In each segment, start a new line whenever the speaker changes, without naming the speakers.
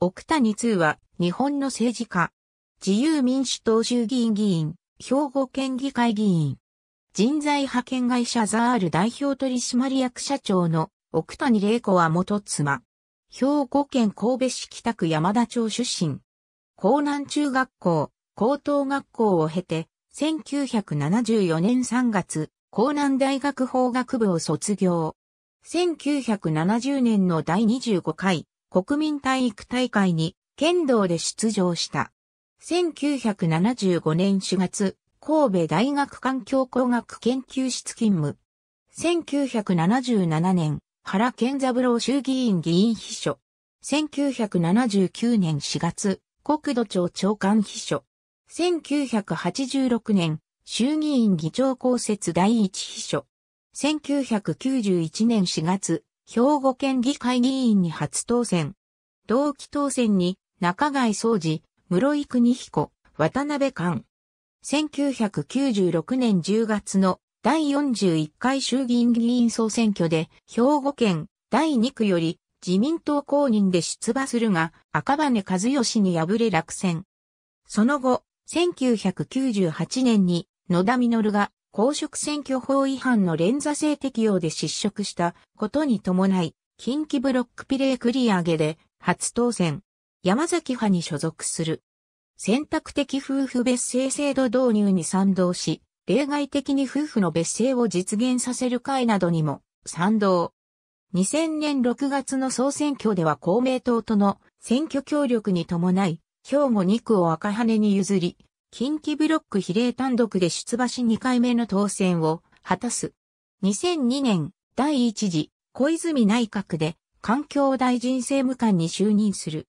奥谷通は、日本の政治家。自由民主党衆議院議員、兵庫県議会議員。人材派遣会社ザール代表取締役社長の奥谷玲子は元妻。兵庫県神戸市北区山田町出身。江南中学校、高等学校を経て、1974年3月、江南大学法学部を卒業。1970年の第25回国民体育大会に剣道で出場した。1975年4月、神戸大学環境工学研究室勤務。1977年、原健三郎衆議院議員秘書。1979年4月、国土庁長官秘書。1986年、衆議院議長公設第一秘書。1991年4月、兵庫県議会議員に初当選。同期当選に中貝総司、室井邦彦、渡辺寛。1996年10月の第41回衆議院議員総選挙で兵庫県第2区より自民党公認で出馬するが赤羽和義に敗れ落選。その後、1998年に野田実が公職選挙法違反の連座制適用で失職したことに伴い、近畿ブロックピレー繰り上げで初当選。山崎派に所属する。選択的夫婦別姓制度導入に賛同し、例外的に夫婦の別姓を実現させる会などにも賛同。2000年6月の総選挙では公明党との選挙協力に伴い、兵庫2区を赤羽に譲り、近畿ブロック比例単独で出馬し2回目の当選を果たす。2002年第1次小泉内閣で環境大臣政務官に就任する。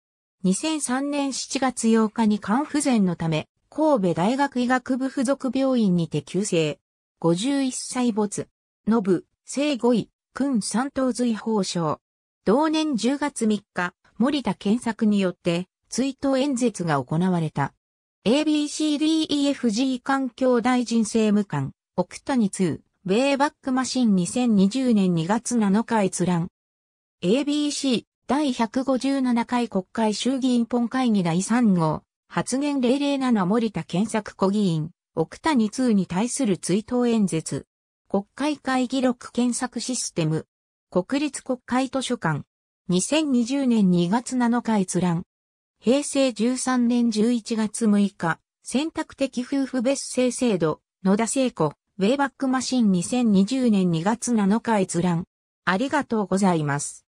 2003年7月8日に肝不全のため神戸大学医学部附属病院にて急性。51歳没。のぶ、生後位、君三等随法相。同年10月3日、森田健作によって追悼演説が行われた。ABCDEFG 環境大臣政務官、奥谷2、米イバックマシン2020年2月7日閲覧。ABC 第157回国会衆議院本会議第3号、発言007森田健作小議員、奥谷2に対する追悼演説。国会会議録検索システム。国立国会図書館。2020年2月7日閲覧。平成13年11月6日、選択的夫婦別姓制度、野田聖子、ウェイバックマシン2020年2月7日閲覧。ありがとうございます。